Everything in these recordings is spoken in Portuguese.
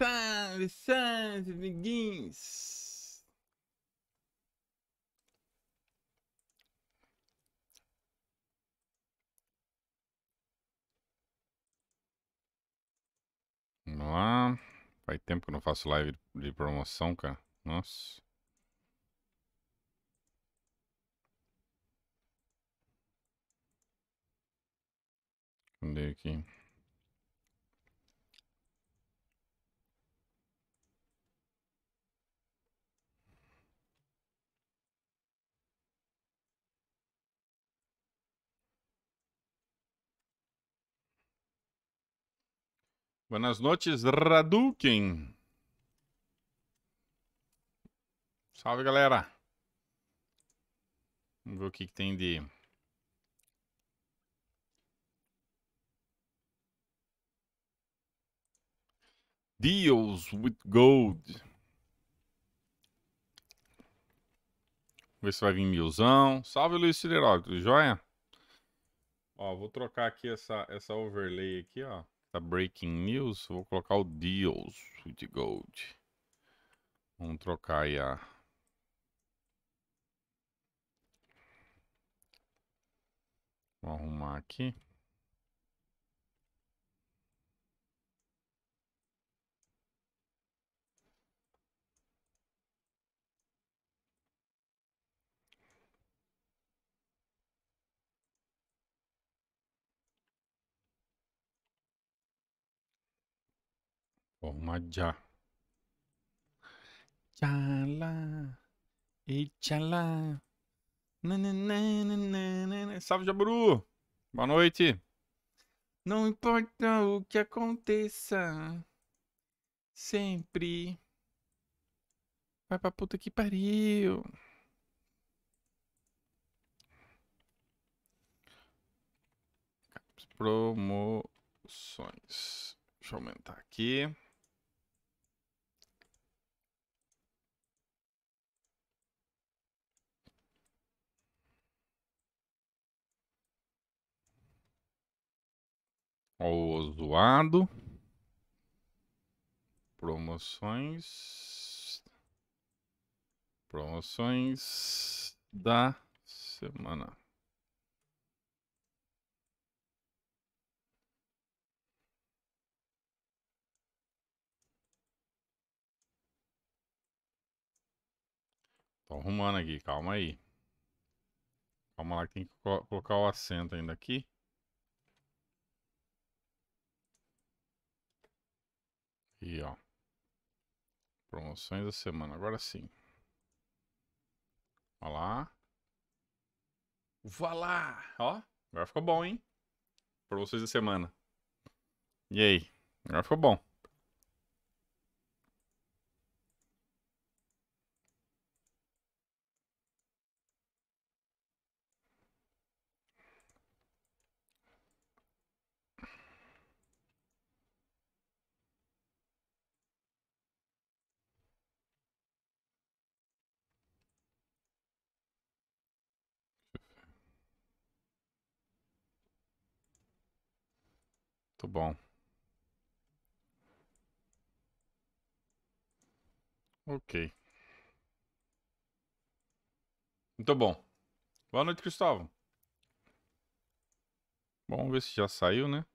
Salve, salve, amiguinhos! Vamos lá. Faz tempo que eu não faço live de promoção, cara. Nossa. Cadê aqui? Buenas noites, Raduken. Salve, galera. Vamos ver o que, que tem de... Deals with Gold. Vamos ver se vai vir milzão. Salve, Luiz Siderói, tudo jóia? Ó, vou trocar aqui essa, essa overlay aqui, ó. Tá breaking news, vou colocar o deals de gold. Vamos trocar aí a Vou arrumar aqui. Forma já. Tchala. E tchala. Salve, Jaburu. Boa noite. Não importa o que aconteça. Sempre. Vai pra puta que pariu. Promoções. Deixa eu aumentar aqui. O zoado. Promoções. Promoções da semana. Tô arrumando aqui, calma aí. Calma lá que tem que colocar o acento ainda aqui. Aqui, ó. Promoções da semana. Agora sim. Olha lá. Vá lá! Ó, agora ficou bom, hein? Promoções da semana. E aí? Agora ficou bom. Muito bom. Ok. Muito bom. Boa noite, Cristóvão. Vamos ver se já saiu, né?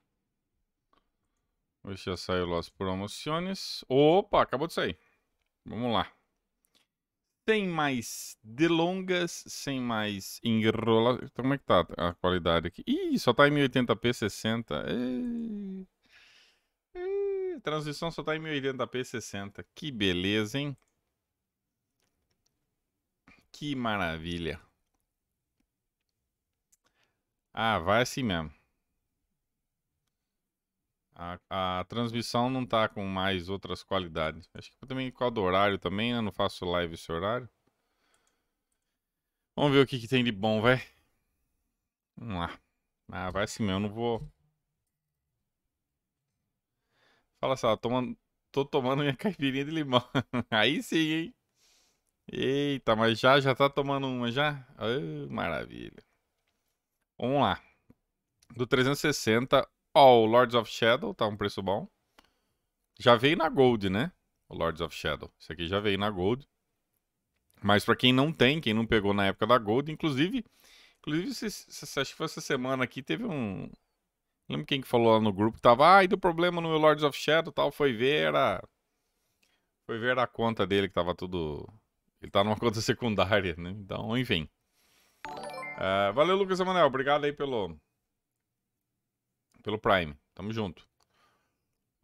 Ver se já saiu as promoções. Opa, acabou de sair. Vamos lá. Sem mais delongas, sem mais enrola... Então, como é que tá a qualidade aqui? Ih, só tá em 1080p 60. E... E... Transmissão só tá em 1080p 60. Que beleza, hein? Que maravilha. Ah, vai assim mesmo. A, a transmissão não tá com mais outras qualidades. Acho que também com a do horário também, né? Não faço live esse horário. Vamos ver o que, que tem de bom, velho. Vamos lá. Ah, vai sim, eu não vou. Fala só, assim, tomando. tô tomando minha caipirinha de limão. Aí sim, hein? Eita, mas já, já tá tomando uma já? Oh, maravilha. Vamos lá. Do 360 Ó, oh, o Lords of Shadow tá um preço bom. Já veio na Gold, né? O Lords of Shadow. Isso aqui já veio na Gold. Mas para quem não tem, quem não pegou na época da Gold, inclusive, inclusive se, se, acho que foi essa semana aqui, teve um. Lembro quem que falou lá no grupo, tava, Ah, e do problema no Lords of Shadow tal, foi ver, era. Foi ver a conta dele que tava tudo. Ele tá numa conta secundária, né? Então, enfim. Uh, valeu, Lucas Emanuel. Obrigado aí pelo, pelo Prime. Tamo junto.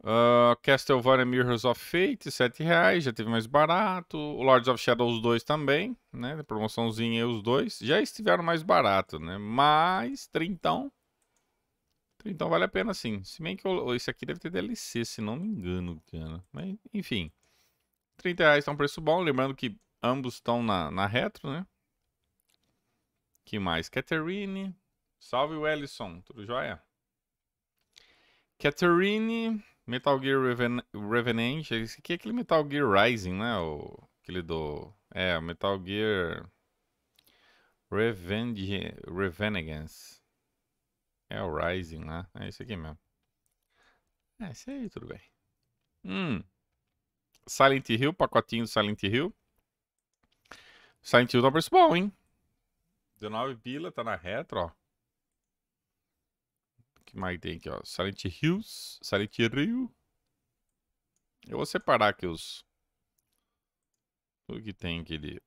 Uh, Castlevania Mirrors of Fate, 7 reais, já teve mais barato. O Lords of Shadows 2 também, né? Promoçãozinha aí os dois. Já estiveram mais barato, né? Mas, trintão. então vale a pena sim. Se bem que eu, esse aqui deve ter DLC, se não me engano, cara. Mas, enfim. 30 reais tá um preço bom. Lembrando que ambos estão na, na retro, né? Que mais? Catherine. Salve, Wellison. Tudo jóia? Catherine, Metal Gear Reven Revenant. É esse aqui é aquele Metal Gear Rising, né? O, aquele do. É, Metal Gear. Revenge, Revengeance. É o Rising, né? É esse aqui mesmo. É, esse aí, tudo bem. Hum. Silent Hill, pacotinho do Silent Hill. Silent Hill tá um preço bom, hein? 19 pila, tá na retro, ó que mais tem aqui, ó. Silent Hills, Silent Rio. Eu vou separar aqui os... Tudo que tem aqui de...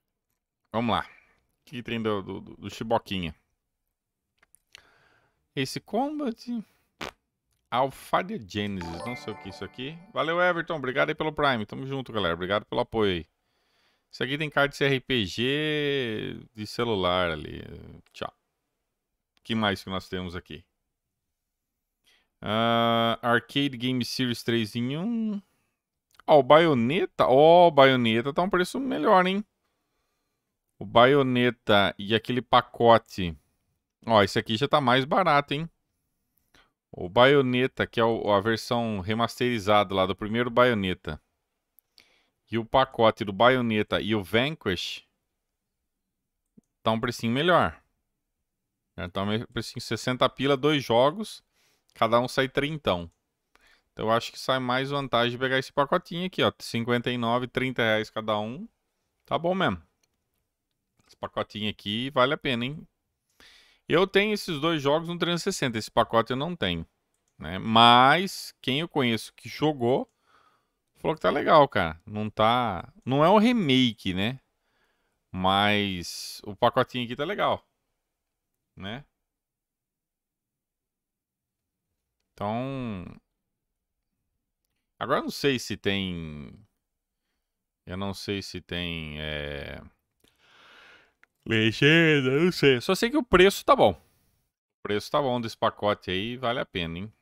Vamos lá. O que tem do, do, do Chiboquinha? Esse Combat... Alfadia Genesis, não sei o que é isso aqui. Valeu, Everton. Obrigado aí pelo Prime. Tamo junto, galera. Obrigado pelo apoio aí. Isso aqui tem card de RPG de celular ali. Tchau. O que mais que nós temos aqui? Uh, Arcade Game Series 3 em 1. Ó, oh, o Bayonetta. Ó, oh, o Bayonetta tá um preço melhor, hein? O Bayonetta e aquele pacote. Ó, oh, esse aqui já tá mais barato, hein? O Bayonetta, que é o, a versão remasterizada lá do primeiro Bayonetta. E o pacote do Bayonetta e o Vanquish. Tá um precinho melhor. Né, tá um precinho 60 pila, dois jogos. Cada um sai trintão. Então eu acho que sai mais vantagem de pegar esse pacotinho aqui, ó. 59, 30 reais cada um. Tá bom mesmo. Esse pacotinho aqui vale a pena, hein? Eu tenho esses dois jogos no 360. Esse pacote eu não tenho. Né? Mas quem eu conheço que jogou falou que tá legal, cara. Não tá. Não é um remake, né? Mas o pacotinho aqui tá legal. Né? Então. Agora eu não sei se tem. Eu não sei se tem. É... Eh, Legenda, não sei. Só sei que o preço tá bom. O preço tá bom desse pacote aí, vale a pena, hein?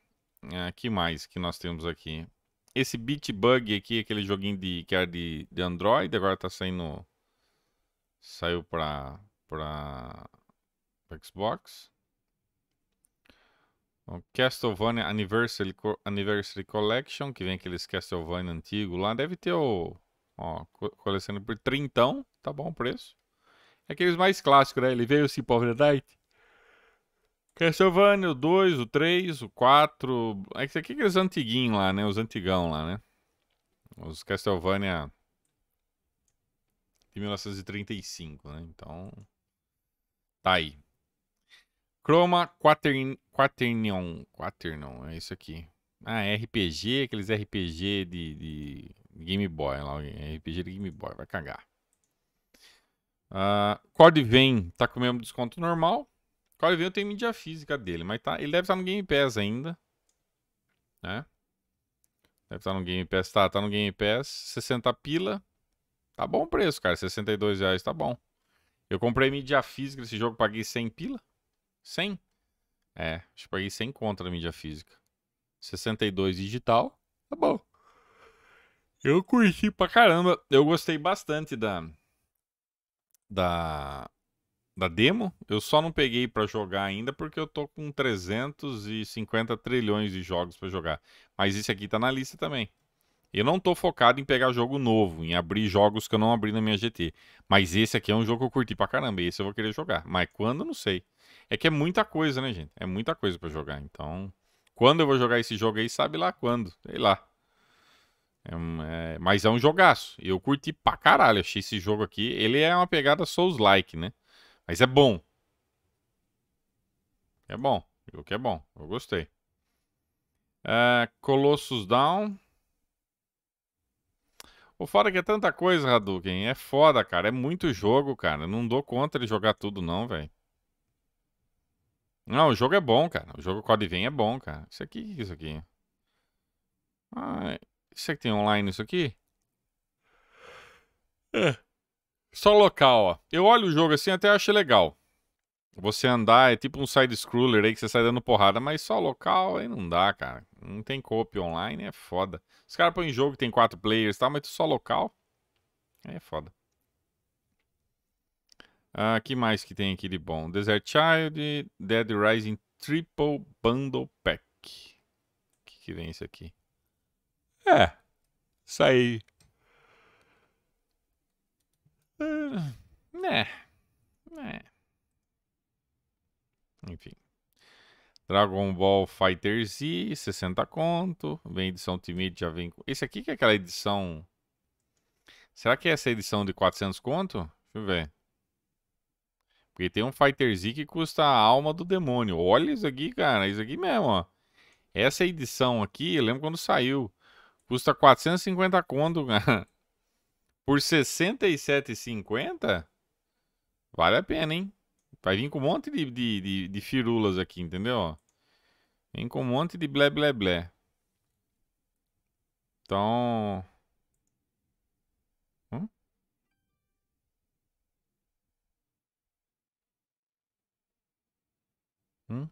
Ah, que mais que nós temos aqui? Esse Beat Bug aqui, aquele joguinho de, que era de, de Android, agora tá saindo. Saiu pra. pra. pra Xbox. O Castlevania Anniversary, Co Anniversary Collection, que vem aqueles Castlevania antigo lá. Deve ter o. Ó, colecionando por trintão. Tá bom o preço. É aqueles mais clássicos, né? Ele veio o Simple Night. Castlevania, o 2, o 3, o 4. é aqui é aqueles antiguinhos lá, né? Os antigão lá, né? Os Castlevania de 1935, né? Então. Tá aí. Chroma Quatern... Quaternion. Quaternion, é isso aqui. Ah, é RPG, aqueles RPG de, de Game Boy. Lá, é RPG de Game Boy, vai cagar. Uh, Code Vem tá com o mesmo desconto normal. Code Vem eu tenho mídia física dele, mas tá, ele deve estar tá no Game Pass ainda. Né? Deve estar tá no Game Pass. Tá, tá no Game Pass. 60 pila. Tá bom o preço, cara. 62 reais tá bom. Eu comprei mídia física desse jogo, paguei 100 pila. 100? É, acho que paguei 100 conto na mídia física. 62 digital, tá bom. Eu curti pra caramba. Eu gostei bastante da da da demo. Eu só não peguei para jogar ainda porque eu tô com 350 trilhões de jogos para jogar. Mas esse aqui tá na lista também. Eu não tô focado em pegar jogo novo, em abrir jogos que eu não abri na minha GT. Mas esse aqui é um jogo que eu curti pra caramba. E esse eu vou querer jogar. Mas quando, não sei. É que é muita coisa, né, gente? É muita coisa para jogar. Então, quando eu vou jogar esse jogo aí, sabe lá quando. Sei lá. É, é, mas é um jogaço. Eu curti pra caralho. Achei esse jogo aqui. Ele é uma pegada Souls-like, né? Mas é bom. É bom. O que é bom. Eu gostei. É, Colossus Down. O foda que é tanta coisa, Hadouken. É foda, cara. É muito jogo, cara. Eu não dou conta de jogar tudo, não, velho. Não, o jogo é bom, cara. O jogo Code Vem é bom, cara. Isso aqui, é isso aqui? Ah, isso aqui tem online isso aqui? É. Só local, ó. Eu olho o jogo assim até acho legal. Você andar é tipo um side-scroller aí que você sai dando porrada, mas só local aí não dá, cara. Não tem coop online, é foda. Os caras põem jogo que tem quatro players e tal, mas só local é foda. Ah, que mais que tem aqui de bom? Desert Child, Dead Rising Triple Bundle Pack. O que, que vem isso aqui? É. aí. Né. Uh, né. Enfim. Dragon Ball Fighter Z, 60 conto. Vem edição Timid, já vem. Esse aqui que é aquela edição. Será que é essa edição de 400 conto? Deixa eu ver. Porque tem um Fighter Z que custa a alma do demônio. Olha isso aqui, cara. Isso aqui mesmo, ó. Essa edição aqui, eu lembro quando saiu. Custa 450 conto, cara. Por 67,50, vale a pena, hein? Vai vir com um monte de, de, de, de firulas aqui, entendeu? Vem com um monte de blé blé blé. Então... Hum?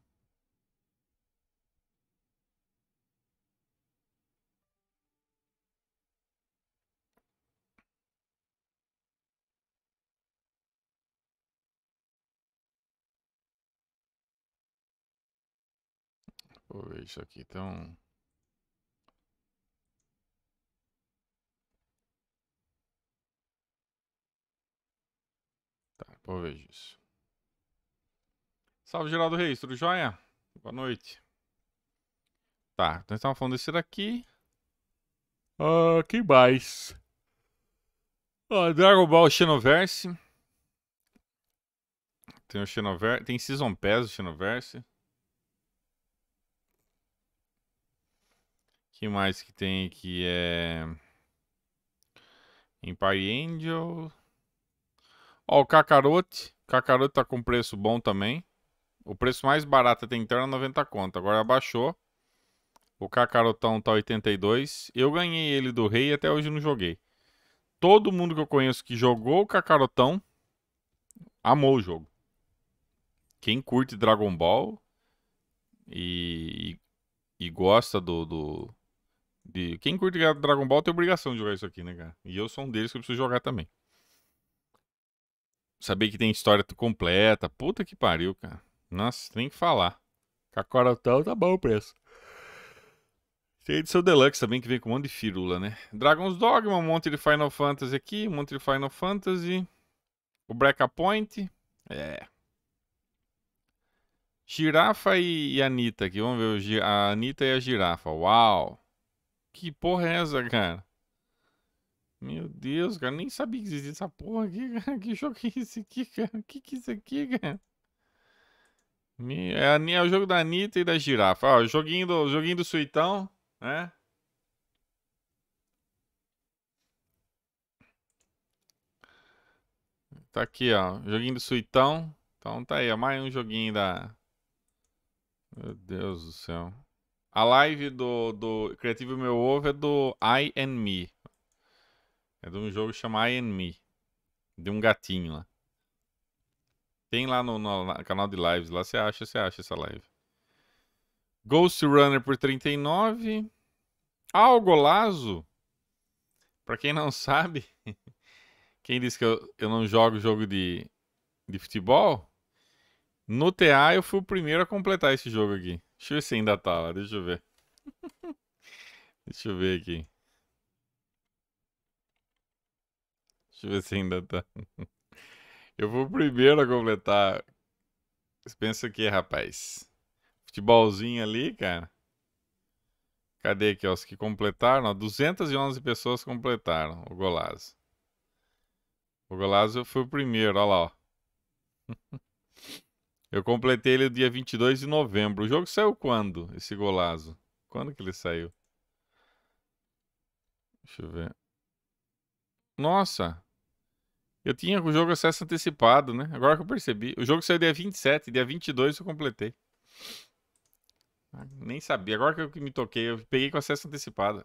Vou ver isso aqui. Então. Tá, vou ver isso. Salve, Geraldo Reis, tudo jóia? Boa noite. Tá, então tava falando desse daqui. Ah, que mais? Ah, Dragon Ball Xenoverse. Tem o Xenoverse. Tem Season Pass do Xenoverse. que mais que tem aqui? É. Empire Angel. Ó, o Kakarote. Kakarote tá com preço bom também. O preço mais barato até então era 90 conto, agora abaixou. O Cacarotão tá 82. Eu ganhei ele do rei e até hoje não joguei. Todo mundo que eu conheço que jogou o Cacarotão amou o jogo. Quem curte Dragon Ball e, e, e gosta do, do de, quem curte Dragon Ball tem obrigação de jogar isso aqui, né, cara? E eu sou um deles que eu preciso jogar também. Saber que tem história completa. Puta que pariu, cara. Nossa, tem que falar. Cacorotão tá bom o preço. Tem edição Deluxe também que vem com um monte de firula, né? Dragon's Dogma, um monte de Final Fantasy aqui, um monte de Final Fantasy. O Point É. Girafa e, e Anitta aqui. Vamos ver a Anitta e a girafa. Uau! Que porra é essa, cara? Meu Deus, cara, nem sabia que existia essa porra aqui, cara. Que jogo é esse aqui, cara? O que que é isso aqui, cara? É, é o jogo da Anitta e da girafa. Ó, o joguinho do, joguinho do suitão, né? Tá aqui, ó. Joguinho do suitão. Então tá aí, ó. Mais um joguinho da. Meu Deus do céu. A live do, do Criativo Meu Ovo é do I and Me. É de um jogo chamado I and Me. De um gatinho lá. Tem lá no, no, canal de lives, lá você acha, você acha essa live. Ghost Runner por 39. Ah, o Golazo. Pra quem não sabe, quem disse que eu, eu não jogo jogo de, de futebol, no TA eu fui o primeiro a completar esse jogo aqui. Deixa eu ver se ainda tá lá, deixa eu ver. deixa eu ver aqui. Deixa eu ver se ainda tá. Eu vou primeiro a completar. Pensa aqui, rapaz. Futebolzinho ali, cara. Cadê aqui, ó, os que completaram? Ó, 211 pessoas completaram o Golazo. O Golazo foi o primeiro, olha lá, ó. Eu completei ele dia 22 de novembro. O jogo saiu quando, esse golazo? Quando que ele saiu? Deixa eu ver. Nossa! Eu tinha o jogo acesso antecipado, né? Agora que eu percebi. O jogo saiu dia 27, dia 22 eu completei. Ah, nem sabia. Agora que eu me toquei, eu peguei com acesso antecipado.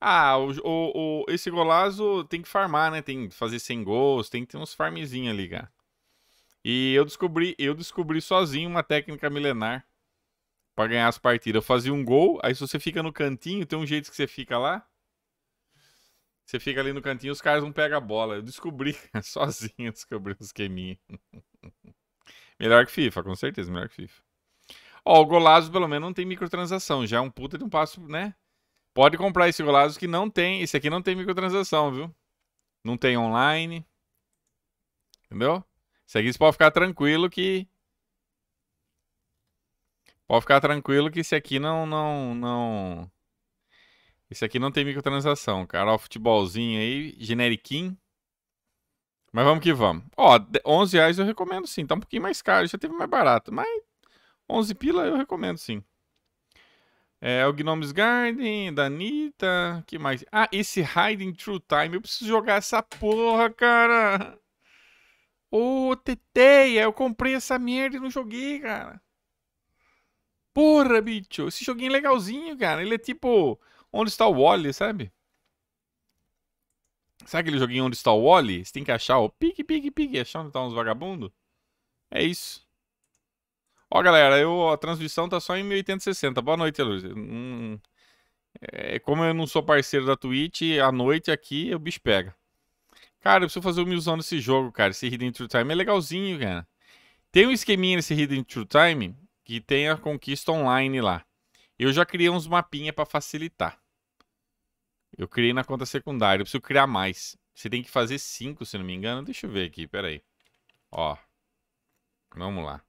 Ah, o, o, o, esse golazo tem que farmar, né? Tem que fazer 100 gols, tem que ter uns farmzinhos ali, cara. E eu descobri, eu descobri sozinho uma técnica milenar para ganhar as partidas. Eu fazia um gol, aí se você fica no cantinho, tem um jeito que você fica lá. Você fica ali no cantinho, os caras não pegam a bola. Eu descobri, sozinho, descobri o esqueminha. melhor que FIFA, com certeza, melhor que FIFA. Ó, o Golazo pelo menos não tem microtransação. Já é um puta de um passo, né? Pode comprar esse Golazo que não tem. Esse aqui não tem microtransação, viu? Não tem online. Entendeu? Esse aqui você pode ficar tranquilo que. Pode ficar tranquilo que esse aqui não. não, não... Esse aqui não tem microtransação, cara. Ó, futebolzinho aí, generiquinho. Mas vamos que vamos. Ó, 11 reais eu recomendo sim. Tá um pouquinho mais caro, já teve mais barato. Mas 11 pila eu recomendo sim. É o Gnomes Garden, da Anitta, que mais? Ah, esse Hiding True Time, eu preciso jogar essa porra, cara. Ô, oh, teteia, é, eu comprei essa merda e não joguei, cara. Porra, bicho, esse joguinho é legalzinho, cara. Ele é tipo Onde está o Wally, sabe? Sabe aquele joguinho onde está o Wally? Você tem que achar o pique, pique, pique, achar onde estão tá uns vagabundos. É isso. Ó, galera, eu, a transmissão tá só em 1860. Boa noite, Luz. Hum, é, como eu não sou parceiro da Twitch, à noite aqui o bicho pega. Cara, eu preciso fazer um milzão desse jogo, cara. Esse Hidden True Time é legalzinho, cara. Tem um esqueminha nesse Hidden True Time que tem a conquista online lá. Eu já criei uns mapinha para facilitar. Eu criei na conta secundária, eu preciso criar mais. Você tem que fazer 5, se não me engano. Deixa eu ver aqui, peraí. Ó. Vamos lá.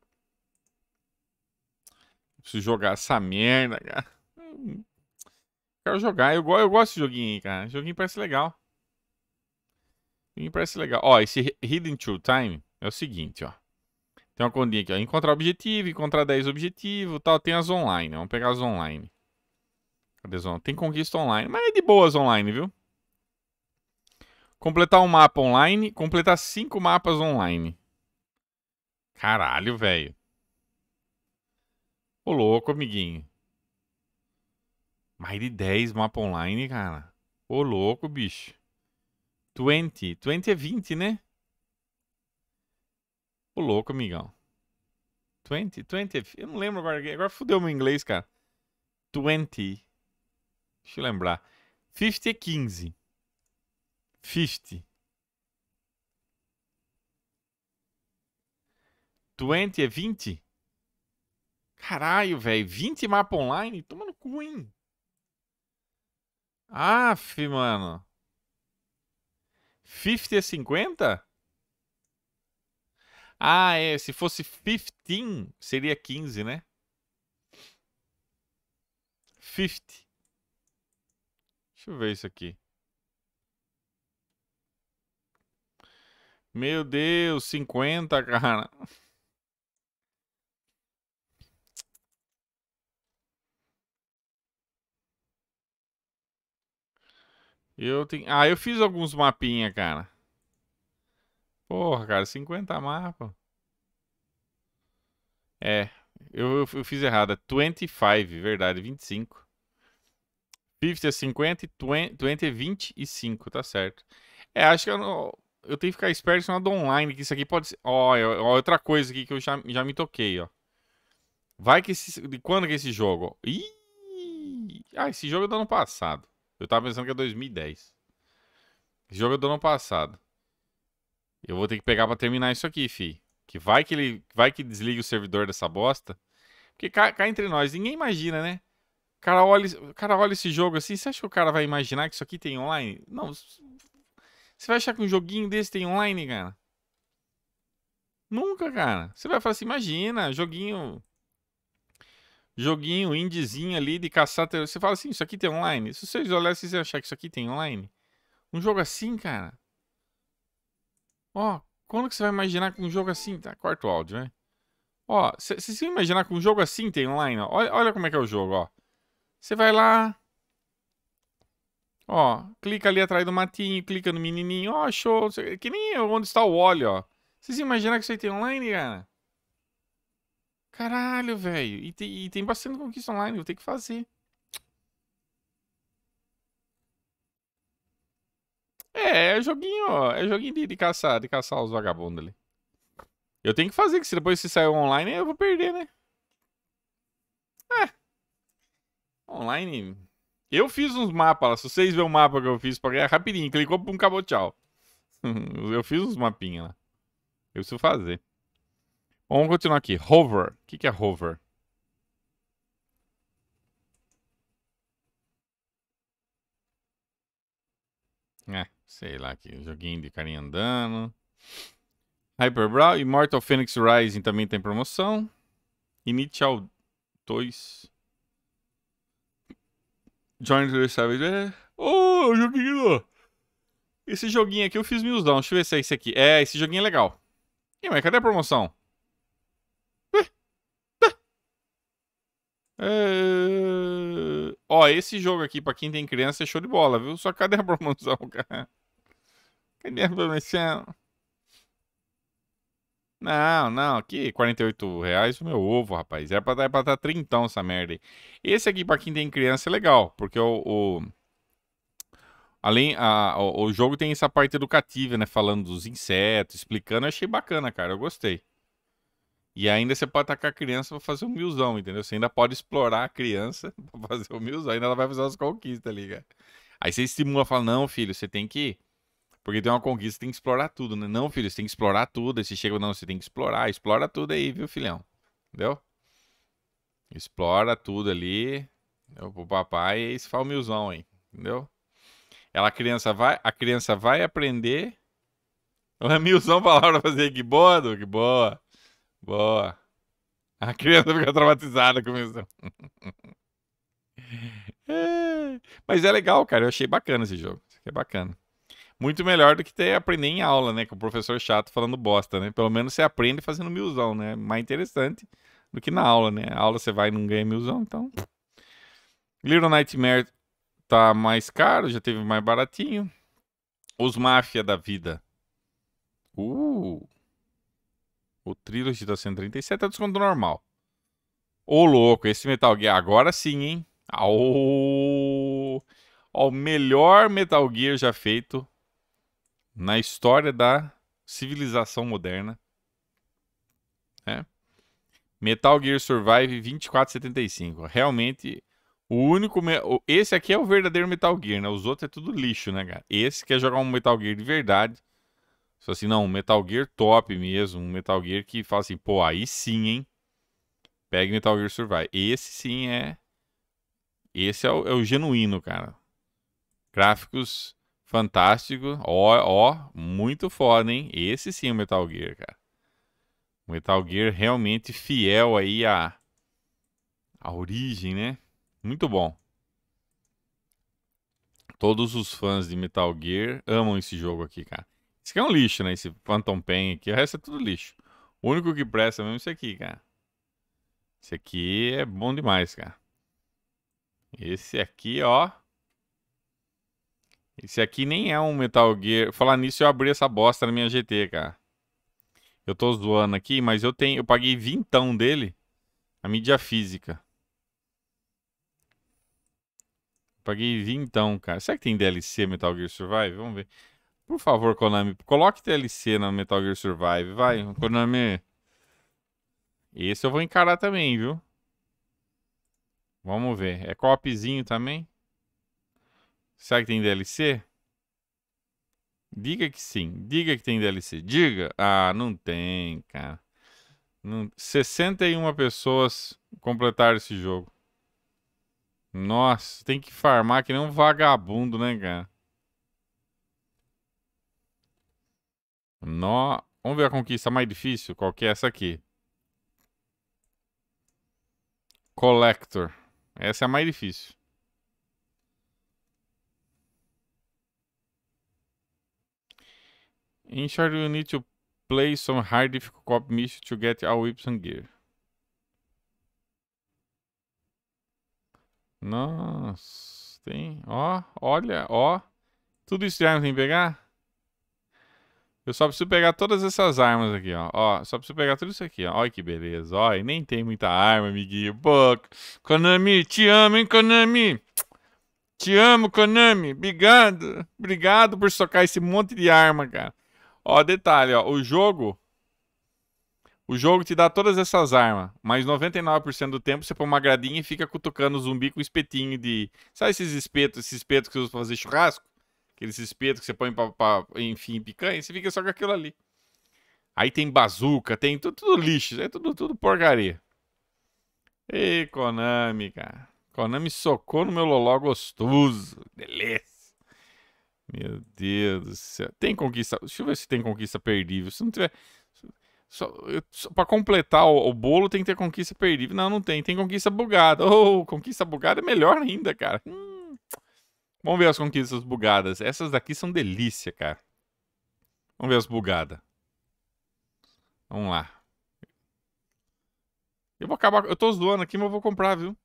Eu preciso jogar essa merda, cara. Quero jogar. Eu, eu gosto desse joguinho aí, cara. O joguinho parece legal. joguinho parece legal. Ó, esse Hidden True Time é o seguinte, ó. Tem uma condinha aqui, ó. Encontrar objetivo, encontrar 10 objetivos tal. Tem as online. Vamos pegar as online. Adesão Tem conquista online, mas é de boas online, viu? Completar um mapa online, completar cinco mapas online. Caralho, velho. Ô louco, amiguinho. Mais de 10 mapas online, cara. Ô louco, bicho. 20. 20 é 20, né? Ô louco, amigão. 20, 20. É Eu não lembro agora. Agora fudeu meu inglês, cara. 20. Deixa eu lembrar. 50 é 15. 50. 20 é 20? Caralho, velho. 20 mapa online? Toma no cu, hein? Aff, mano. 50 é 50? Ah, é. Se fosse 15, seria 15, né? 50. Deixa eu ver isso aqui. Meu Deus, 50, cara. Eu tenho... Ah, eu fiz alguns mapinha, cara. Porra, cara, 50 mapas. É, eu, eu, eu fiz errado. É 25, verdade, 25. 50 é 50 e 20 é 25, tá certo. É, acho que eu, não, eu tenho que ficar esperto no do online, que isso aqui pode ser... Ó, outra coisa aqui que eu já, já me toquei, ó. Vai que esse... De quando que é esse jogo? Ih! Ah, esse jogo é do ano passado. Eu tava pensando que é 2010. Esse jogo é do ano passado. Eu vou ter que pegar pra terminar isso aqui, fi. Que vai que ele... Vai que desliga o servidor dessa bosta. Porque cá, cá entre nós, ninguém imagina, né? cara olha, o cara olha esse jogo assim, você acha que o cara vai imaginar que isso aqui tem online? Não. Você vai achar que um joguinho desse tem online, cara? Nunca, cara. Você vai falar assim, imagina, joguinho. Joguinho indizinho ali de caçar. Ter... Você fala assim, isso aqui tem online. Se vocês olharem, vocês achar que isso aqui tem online. Um jogo assim, cara. Ó, quando que você vai imaginar que um jogo assim. Tá, corta o áudio, né? Ó, vocês imaginar que um jogo assim tem online, ó. Olha, olha como é que é o jogo, ó. Você vai lá. Ó, clica ali atrás do matinho, clica no menininho. Ó, show. Que nem onde está o óleo, ó. Vocês imaginam que isso aí tem online, cara? Caralho, velho. E, e tem bastante conquista online, eu tenho que fazer. É, é joguinho, é joguinho de, de, caçar, de caçar os vagabundos ali. Eu tenho que fazer, que se depois se sair online, eu vou perder, né? É. Online. Eu fiz uns mapas lá. Se vocês verem o mapa que eu fiz pra ganhar rapidinho, clicou pra um acabou, tchau. eu fiz uns mapinhos lá. Eu preciso fazer. Vamos continuar aqui. Hover. O que, que é hover? É, sei lá aqui. Joguinho de carinha andando. Hyperbrow. Immortal Phoenix Rising também tem promoção. Initial 2. Johnny the Savage. É. Ô, oh, joguinho! Esse joguinho aqui eu fiz mil Deixa eu ver se é esse aqui. É, esse joguinho é legal. Ih, mas cadê a promoção? Tá. É... Ó, esse jogo aqui, pra quem tem criança, é show de bola, viu? Só cadê a promoção, cara? Cadê a promoção? Não, não, aqui 48 reais o meu ovo, rapaz. É pra estar é tá trintão essa merda aí. Esse aqui pra quem tem criança é legal, porque o... o... Além, a, o, o, jogo tem essa parte educativa, né? Falando dos insetos, explicando. Eu achei bacana, cara. Eu gostei. E ainda você pode atacar a criança pra fazer um milzão, entendeu? Você ainda pode explorar a criança pra fazer um milzão. Ainda ela vai fazer as conquistas ali, cara. Aí você estimula, fala, não, filho, você tem que... Ir porque tem uma conquista, tem que explorar tudo, né? Não, filho, você tem que explorar tudo. Aí você chega, não, você tem que explorar. Explora tudo aí, viu, filhão? Entendeu? Explora tudo ali. Entendeu? Pro papai e é esse falmilzão aí, entendeu? Ela, a criança vai, a criança vai aprender. ela Ramilzão falava pra fazer que boa, Edu, que boa. Boa. A criança fica traumatizada com isso. é, mas é legal, cara. Eu achei bacana esse jogo. Isso aqui é bacana. Muito melhor do que ter aprender em aula, né? Com o professor chato falando bosta, né? Pelo menos você aprende fazendo milzão, né? Mais interessante do que na aula, né? A aula você vai e não ganha milzão, então. Little Nightmare tá mais caro, já teve mais baratinho. Os Máfia da Vida. Uh! O Trilogy tá 137 tá é desconto normal. Ô, louco, esse Metal Gear agora sim, hein? Ao... Ao melhor Metal Gear já feito na história da civilização moderna. Né? Metal Gear Survive 2475. Realmente, o único. Esse aqui é o verdadeiro Metal Gear, né? Os outros é tudo lixo, né, cara? Esse quer jogar um Metal Gear de verdade. Só assim, não, um Metal Gear top mesmo. Um Metal Gear que fala assim, pô, aí sim, hein? Pegue Metal Gear Survive. Esse sim é. Esse é o, é o genuíno, cara. Gráficos Fantástico. Ó, ó, muito foda, hein? Esse sim é o Metal Gear, cara. Metal Gear realmente fiel aí à, à origem, né? Muito bom. Todos os fãs de Metal Gear amam esse jogo aqui, cara. Esse aqui é um lixo, né? Esse Phantom Pain aqui. O resto é tudo lixo. O único que presta mesmo é esse aqui, cara. Esse aqui é bom demais, cara. Esse aqui, ó. Esse aqui nem é um Metal Gear. Falar nisso, eu abri essa bosta na minha GT, cara. Eu tô zoando aqui, mas eu tenho, eu paguei vintão dele a mídia física. Paguei vintão, cara. Será que tem DLC Metal Gear Survive? Vamos ver. Por favor, Konami, coloque DLC na Metal Gear Survive, vai, Konami. Esse eu vou encarar também, viu? Vamos ver. É copzinho também? Será que tem DLC? Diga que sim. Diga que tem DLC. Diga. Ah, não tem, cara. Não... 61 pessoas completaram esse jogo. Nossa, tem que farmar que nem um vagabundo, né, cara? Nó... Vamos ver a conquista mais difícil? Qual que é essa aqui? Collector. Essa é a mais difícil. In short, you need to play some hard difficult cop mission to get all whips and gear. Nossa, tem. Ó, olha, ó. Tudo isso de arma tem que pegar? Eu só preciso pegar todas essas armas aqui, ó. Ó, só preciso pegar tudo isso aqui, ó. Olha que beleza, ó. E nem tem muita arma, amiguinho. Pô, Konami, te amo, hein, Konami. Te amo, Konami. Obrigado. Obrigado por socar esse monte de arma, cara. Ó, detalhe, ó, o jogo o jogo te dá todas essas armas, mas 99% do tempo você põe uma gradinha e fica cutucando o zumbi com espetinho de. Sabe esses espetos, esses espetos que você usa pra fazer churrasco? Aqueles espetos que você põe pra, pra enfim, picanha, você fica só com aquilo ali. Aí tem bazuca, tem tudo, tudo lixo, é tudo, tudo porcaria. Ei, Konami, cara. Konami socou no meu loló gostoso. Beleza. Meu Deus do céu. Tem conquista. Deixa eu ver se tem conquista perdível. Se não tiver. Só, só pra completar o, o, bolo tem que ter conquista perdível. Não, não tem. Tem conquista bugada. Oh, conquista bugada é melhor ainda, cara. Hum. Vamos ver as conquistas bugadas. Essas daqui são delícia, cara. Vamos ver as bugadas. Vamos lá. Eu vou acabar. Eu tô zoando aqui, mas eu vou comprar, viu?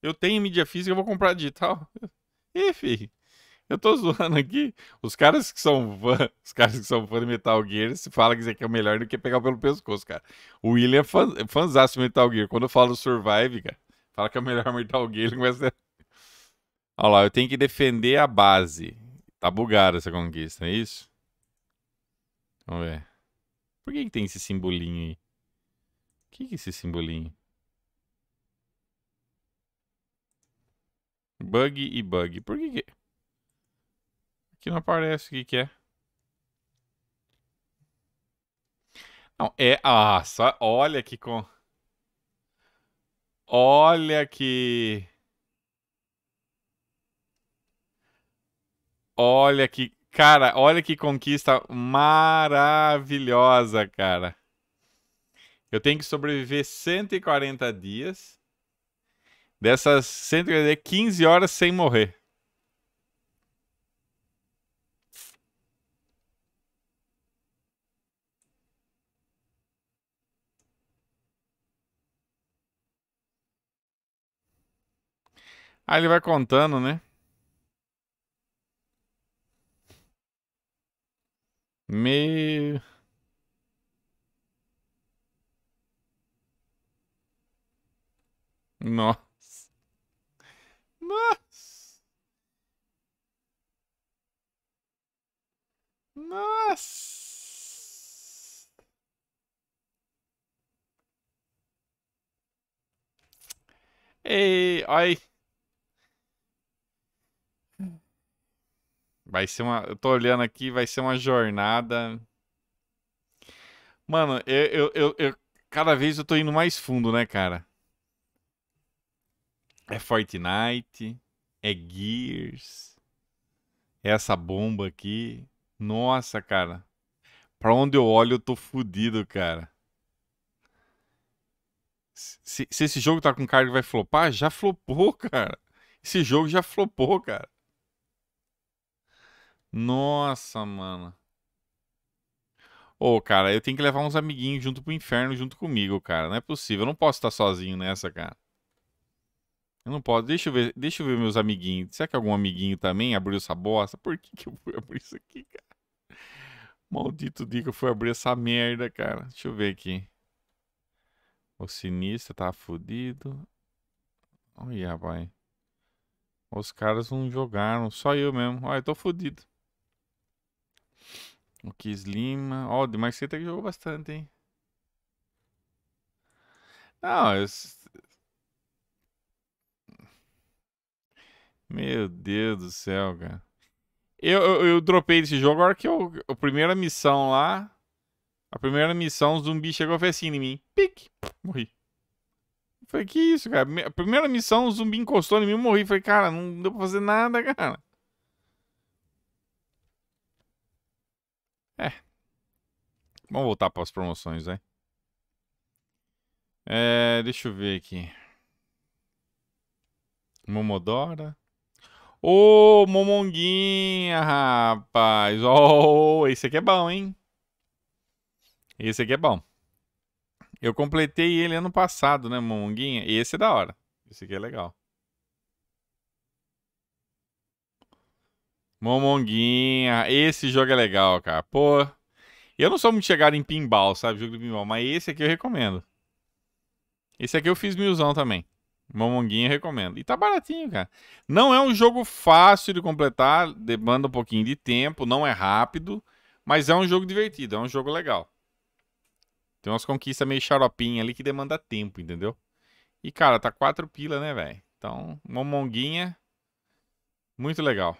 Eu tenho mídia física, eu vou comprar digital. Ih, filho. Eu tô zoando aqui. Os caras que são fã, os caras que são fã de Metal Gear, se fala que isso aqui é o melhor do que pegar pelo pescoço, cara. O William é fã, é fãzaço de Metal Gear. Quando eu falo Survive, cara, fala que é o melhor Metal Gear, ele começa a... Olha lá, eu tenho que defender a base. Tá bugada essa conquista, é isso? Vamos ver. Por que, que tem esse simbolinho aí? O que, que é esse simbolinho? Bug e bug. Por que que que não aparece o que, que é. Não, é. Ah, só, olha que com. Olha que. Olha que. Cara, olha que conquista maravilhosa, cara. Eu tenho que sobreviver 140 dias. Dessas 15 horas sem morrer. Aí ele vai contando, né? Meu. Nossa. Nossa. Nossa. Ei, ai. Vai ser uma. Eu tô olhando aqui, vai ser uma jornada. Mano, eu, eu, eu, eu, cada vez eu tô indo mais fundo, né, cara? É Fortnite, é Gears, é essa bomba aqui. Nossa, cara. Pra onde eu olho, eu tô fudido, cara. Se, se esse jogo tá com carga vai flopar, já flopou, cara. Esse jogo já flopou, cara. Nossa, mano. Ô, cara, eu tenho que levar uns amiguinhos junto pro inferno junto comigo, cara. Não é possível. Eu não posso estar sozinho nessa, cara. Eu não posso. Deixa eu ver, deixa eu ver meus amiguinhos. Será que algum amiguinho também abriu essa bosta? Por que, que eu fui abrir isso aqui, cara? Maldito dia que eu fui abrir essa merda, cara. Deixa eu ver aqui. O sinistro tá fudido. Olha, rapaz. Os caras não jogaram. Só eu mesmo. Olha, eu tô fudido. O Kis Lima. Ó, oh, o de que jogou bastante, hein? Não, eu... Meu Deus do céu, cara. Eu, eu, eu dropei esse jogo agora que eu, a primeira missão lá. A primeira missão, o zumbi chegou e fez assim em mim. Pique! Morri. Foi falei, que isso, cara? A primeira missão, o zumbi encostou em mim e morri. Foi, falei, cara, não deu pra fazer nada, cara. É. Vamos voltar para as promoções, né? É, deixa eu ver aqui. Momodora. Ô, oh, Momonguinha, rapaz. Oh, esse aqui é bom, hein? Esse aqui é bom. Eu completei ele ano passado, né, Momonguinha? Esse é da hora. Esse aqui é legal. Momonguinha. Esse jogo é legal, cara. Pô. Eu não sou muito chegado em pinball, sabe? Jogo de pinball. Mas esse aqui eu recomendo. Esse aqui eu fiz milzão também. Momonguinha recomendo. E tá baratinho, cara. Não é um jogo fácil de completar. Demanda um pouquinho de tempo. Não é rápido. Mas é um jogo divertido. É um jogo legal. Tem umas conquistas meio xaropinha ali que demanda tempo, entendeu? E, cara, tá quatro pila, né, velho? Então, Momonguinha. Muito legal.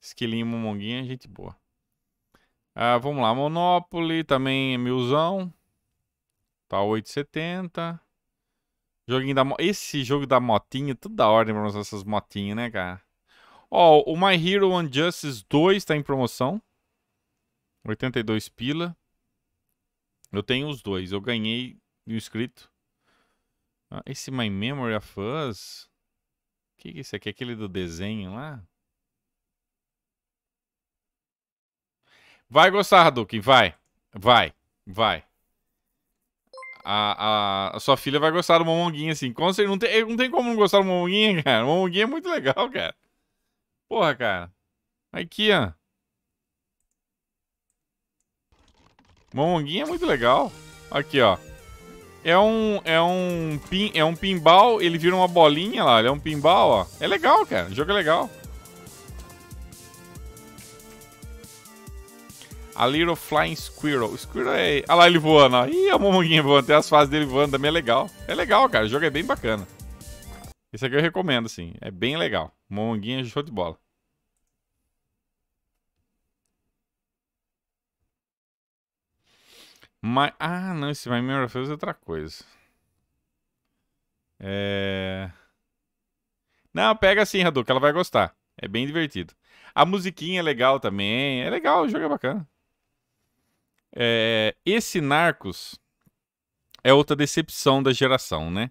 Esquilinho Momonguinha, é gente boa. Ah, vamos lá, Monopoly também é milzão. Tá 8,70. Joguinho da Esse jogo da motinha, tudo da ordem pra mostrar essas motinhas, né, cara? Ó, oh, o My Hero Unjustice 2 tá em promoção. 82 pila. Eu tenho os dois. Eu ganhei do inscrito. Ah, esse My Memory of Us. O que, que é isso aqui? Aquele do desenho lá? Vai gostar, Hadouken, vai. Vai, vai. A, a, a, sua filha vai gostar do Momonguinha, assim. Com certeza, não tem, não tem como não gostar do Momonguinha, cara. O Momonguinho é muito legal, cara. Porra, cara. Aqui, ó. Momonguinha é muito legal. Aqui, ó. É um, é um, pin, é um pinball, ele vira uma bolinha lá, ele é um pinball, ó. É legal, cara. O jogo é legal. A Little Flying Squirrel. O Squirrel é... Olha lá ele voando, ó. Ih, a Momonguinha voando. Tem as fases dele voando também, é legal. É legal, cara. O jogo é bem bacana. Esse aqui eu recomendo, assim. É bem legal. Momonguinha, show de bola. My... Ah, não. Esse My Mirror Fuse é outra coisa. É... Não, pega assim, Radu, que Ela vai gostar. É bem divertido. A musiquinha é legal também. É legal, o jogo é bacana. É, esse Narcos é outra decepção da geração, né?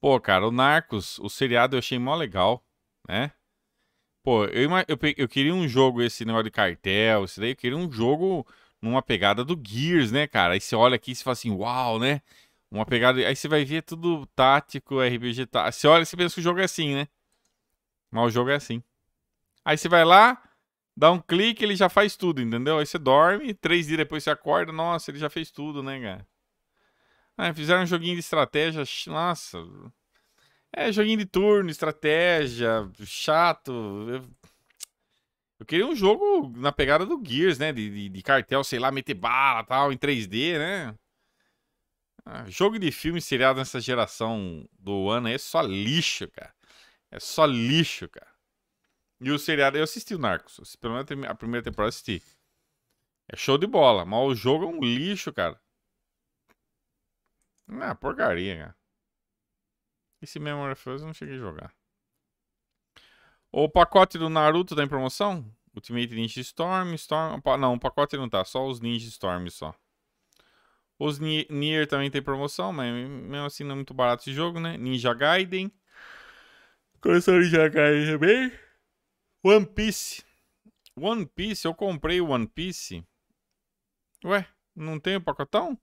Pô, cara, o Narcos, o seriado eu achei mó legal, né? Pô, eu, eu, eu queria um jogo, esse negócio de cartel, isso daí, eu queria um jogo numa pegada do Gears, né, cara? Aí você olha aqui e fala assim, uau, né? Uma pegada. Aí você vai ver tudo tático, RPG tá. Você olha e você pensa que o jogo é assim, né? Mas o jogo é assim. Aí você vai lá, Dá um clique, ele já faz tudo, entendeu? Aí você dorme, três dias depois você acorda, nossa, ele já fez tudo, né, cara? Ah, fizeram um joguinho de estratégia, nossa. É, joguinho de turno, estratégia, chato. Eu, eu queria um jogo na pegada do Gears, né? De, de, de cartel, sei lá, meter bala tal, em 3D, né? Ah, jogo de filme seriado nessa geração do ano aí é só lixo, cara. É só lixo, cara. E o seriado, eu assisti o Narcos. Pelo menos a primeira temporada eu assisti. É show de bola, mas o jogo é um lixo, cara. Ah, porcaria, cara. Esse Memory of eu não cheguei a jogar. O pacote do Naruto tá em promoção? Ultimate Ninja Storm, Storm... Não, o pacote não tá, só os Ninja Storm só. Os Nier também tem promoção, mas mesmo assim não é muito barato esse jogo, né? Ninja Gaiden. Coleção Ninja Gaiden também. One Piece. One Piece, eu comprei One Piece. Ué, não tem o pacotão?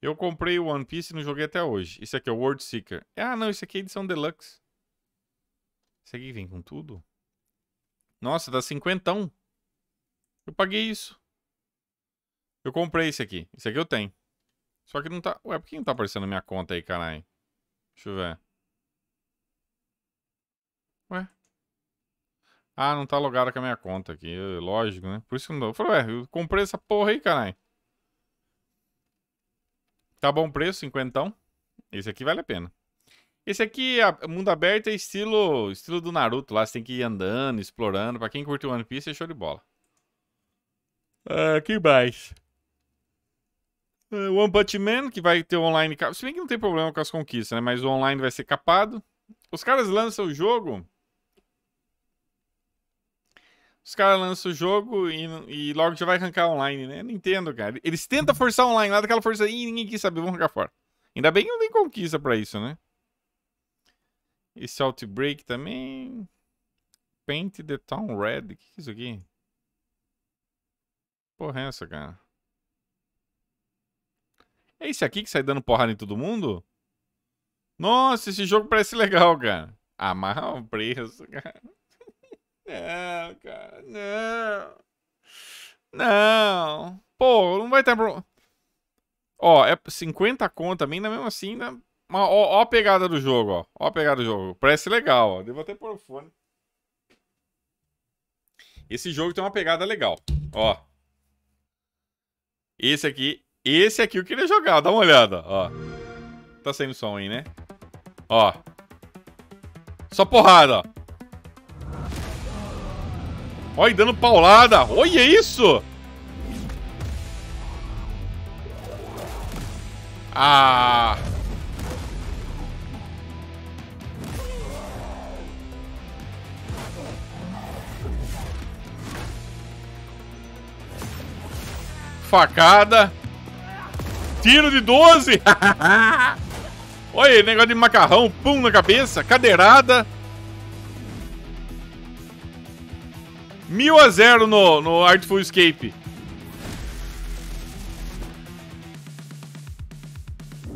Eu comprei o One Piece e não joguei até hoje. Isso aqui é o World Seeker. Ah, não, isso aqui é edição deluxe. Isso aqui vem com tudo? Nossa, dá cinquentão. Eu paguei isso. Eu comprei esse aqui. Isso aqui eu tenho. Só que não tá... Ué, por que não tá aparecendo minha conta aí, caralho? Deixa eu ver. Ué? Ah, não tá logado com a minha conta aqui. É lógico, né? Por isso que não Eu falei, ué, eu comprei essa porra aí, caralho. Tá bom preço, cinquentão. Esse aqui vale a pena. Esse aqui, é, é mundo aberto, é estilo, estilo do Naruto lá. Você tem que ir andando, explorando. Pra quem curte One Piece, é show de bola. Ah, que mais? É, One Punch Man, que vai ter online. Se bem que não tem problema com as conquistas, né? Mas o online vai ser capado. Os caras lançam o jogo. Os caras lançam o jogo e, e logo já vai arrancar online, né? Não entendo, cara. Eles tentam forçar online lá daquela força. Ih, ninguém quis saber, vão arrancar fora. Ainda bem que não tem conquista pra isso, né? Esse Outbreak também. Paint the Town Red. O que é isso aqui? Porra, é essa, cara? É esse aqui que sai dando porrada em todo mundo? Nossa, esse jogo parece legal, cara. Amarra o preço, cara. Não, cara, não. Não. Pô, não vai ter problema. Ó, é 50 conta ainda, mesmo assim, ainda... Né? Mas, ó, ó, a pegada do jogo, ó. Ó a pegada do jogo. Parece legal, ó. Devo até pôr o fone. Esse jogo tem uma pegada legal, ó. Esse aqui esse aqui eu queria jogar, dá uma olhada, ó. Tá saindo som aí, né? Ó. Só porrada, ó. dando paulada. Olha isso! Ah! Facada tiro de 12. Olha aí, negócio de macarrão, pum na cabeça, cadeirada. Mil a zero no, no Artful Escape.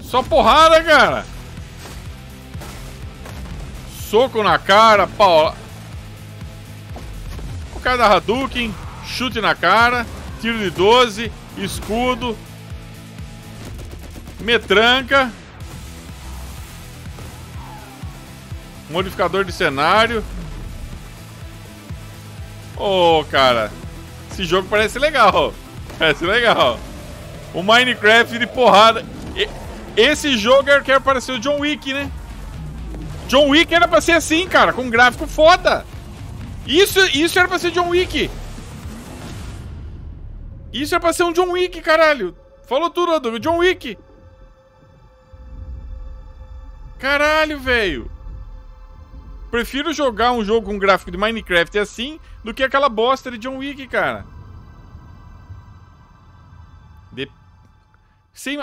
Só porrada, cara. Soco na cara, pau. O cara da Hadouken, chute na cara, tiro de 12, escudo, Metranca. Modificador de cenário. Ô, oh, cara. Esse jogo parece legal. Parece legal. O Minecraft de porrada. Esse jogo era é que era parecer o John Wick, né? John Wick era pra ser assim, cara. Com gráfico foda. Isso, isso era pra ser John Wick. Isso era é pra ser um John Wick, caralho. Falou tudo, John Wick. Caralho, velho. Prefiro jogar um jogo com gráfico de Minecraft assim do que aquela bosta de John Wick, cara.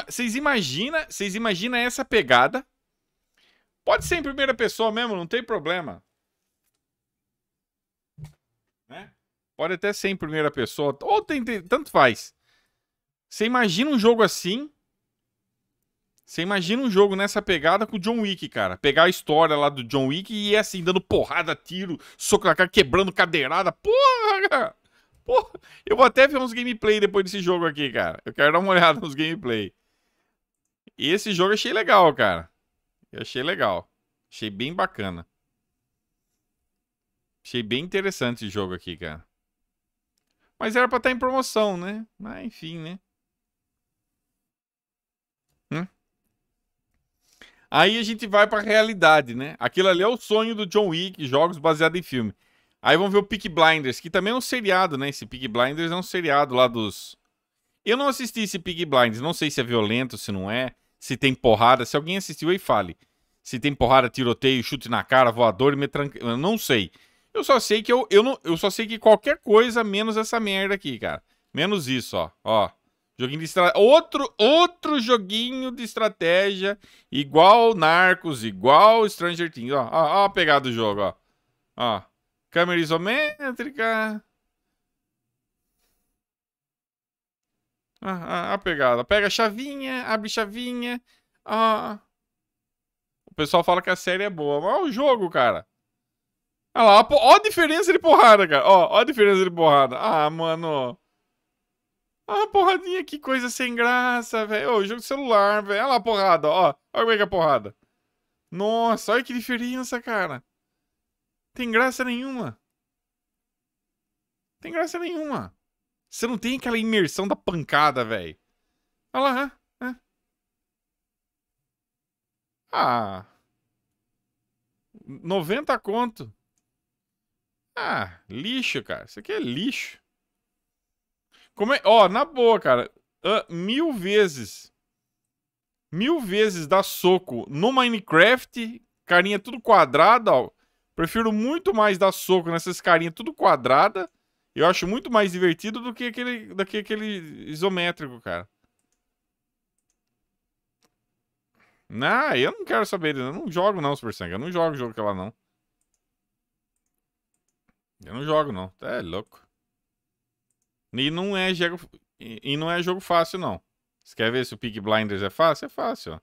Vocês de... imagina, vocês imagina essa pegada? Pode ser em primeira pessoa mesmo, não tem problema. Né? Pode até ser em primeira pessoa, ou tem, tem tanto faz. Você imagina um jogo assim? Você imagina um jogo nessa pegada com o John Wick, cara. Pegar a história lá do John Wick e ir assim, dando porrada, tiro, soco na cara, quebrando cadeirada. Porra, cara! Porra! Eu vou até ver uns gameplay depois desse jogo aqui, cara. Eu quero dar uma olhada nos gameplay. E esse jogo eu achei legal, cara. Eu achei legal. Achei bem bacana. Achei bem interessante esse jogo aqui, cara. Mas era pra estar tá em promoção, né? Mas enfim, né? Aí a gente vai pra realidade, né? Aquilo ali é o sonho do John Wick, jogos baseados em filme. Aí vamos ver o Peak Blinders, que também é um seriado, né? Esse Peak Blinders é um seriado lá dos. Eu não assisti esse Peak Blinders, não sei se é violento, se não é, se tem porrada. Se alguém assistiu aí, fale. Se tem porrada, tiroteio, chute na cara, voador e metranca. Eu não sei. Eu só sei que eu, eu, não, eu só sei que qualquer coisa menos essa merda aqui, cara. Menos isso, ó. Ó. Joguinho de estratégia. Outro, outro joguinho de estratégia. Igual Narcos, igual Stranger Things. Ó, ó, ó a pegada do jogo, ó. Ó. Câmera isométrica. Ó, ó, a pegada. Pega a chavinha, abre chavinha. Ó. O pessoal fala que a série é boa. Mas olha é o jogo, cara. Olha lá, ó a diferença de porrada, cara. Ó, ó a diferença de porrada. Ah, mano. Ah, porradinha, que coisa sem graça, velho. Ô, jogo de celular, velho. Olha lá a porrada, ó. Olha como é que é a porrada. Nossa, olha que diferença, cara. Tem graça nenhuma. Tem graça nenhuma. Você não tem aquela imersão da pancada, velho. Olha lá. Né? Ah. 90 conto. Ah, lixo, cara. Isso aqui é lixo. Como é... Ó, na boa, cara. Uh, mil vezes. Mil vezes dar soco no Minecraft. Carinha tudo quadrada, ó. Prefiro muito mais dar soco nessas carinhas tudo quadrada. Eu acho muito mais divertido do que aquele, do que aquele isométrico, cara. Não, eu não quero saber. Eu não jogo não, Super Sangue. Eu não jogo jogo que ela não. Eu não jogo não. É louco. E não é jogo, e não é jogo fácil, não. Você quer ver se o Peak Blinders é fácil? É fácil, ó.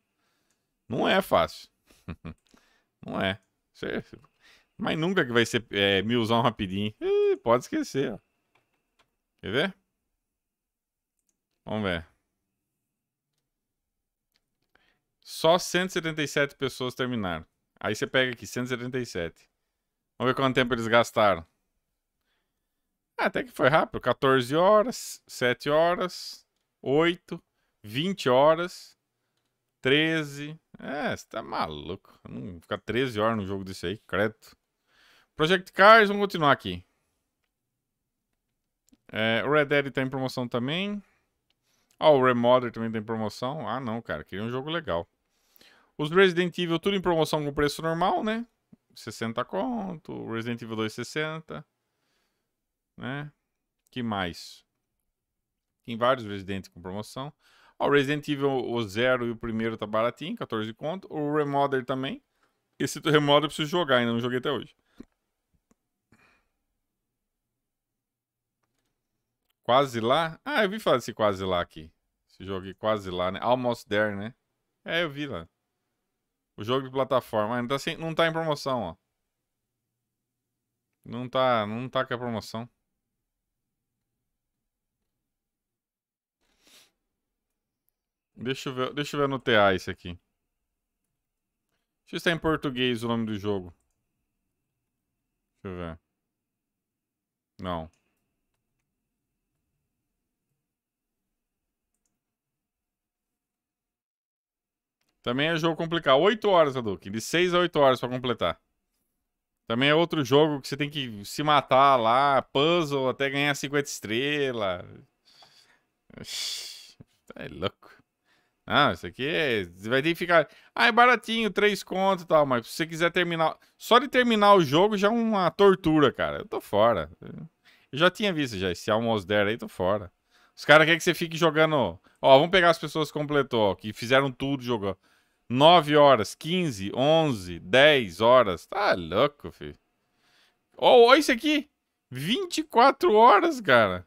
Não é fácil. não é. Mas nunca que vai ser é, milzão rapidinho. Ih, pode esquecer, ó. Quer ver? Vamos ver. Só 177 pessoas terminaram. Aí você pega aqui, 177. Vamos ver quanto tempo eles gastaram. Ah, até que foi rápido. 14 horas, 7 horas, 8, 20 horas, 13. É, você tá maluco. não ficar 13 horas no jogo desse aí, credo. Project Cars, vamos continuar aqui. É, o Red Dead tá em promoção também. Ó, oh, o Remoder também tem tá promoção. Ah, não, cara, queria um jogo legal. Os Resident Evil tudo em promoção com preço normal, né? 60 conto, Resident Evil 2 60 né? Que mais? Tem vários Resident com promoção. o Resident Evil o 0 e o primeiro tá baratinho, 14 conto. O Remoder também. Esse Remoder eu preciso jogar, ainda não joguei até hoje. Quase lá? Ah, eu vi falar desse quase lá aqui. Esse jogo aqui, quase lá, né? Almost there, né? É, eu vi lá. O jogo de plataforma. Ah, não tá, sem, não tá em promoção, ó. Não tá, não tá com a promoção. Deixa eu ver, deixa eu ver no TA esse aqui. Deixa eu ver se tá em português o nome do jogo. Deixa eu ver. Não. Também é jogo complicado. 8 horas, Hadouken. De 6 a 8 horas pra completar. Também é outro jogo que você tem que se matar lá, puzzle, até ganhar 50 estrelas. É louco. Ah, isso aqui é. Você vai ter que ficar. Ah, é baratinho, três contos e tal, mas se você quiser terminar. Só de terminar o jogo já é uma tortura, cara. Eu tô fora. Eu já tinha visto já. Esse almoço There aí, tô fora. Os caras querem que você fique jogando. Ó, vamos pegar as pessoas que completou, que fizeram tudo jogando. 9 horas, 15, 11, 10 horas. Tá louco, filho. Ó, oh, oh, isso aqui. 24 horas, cara.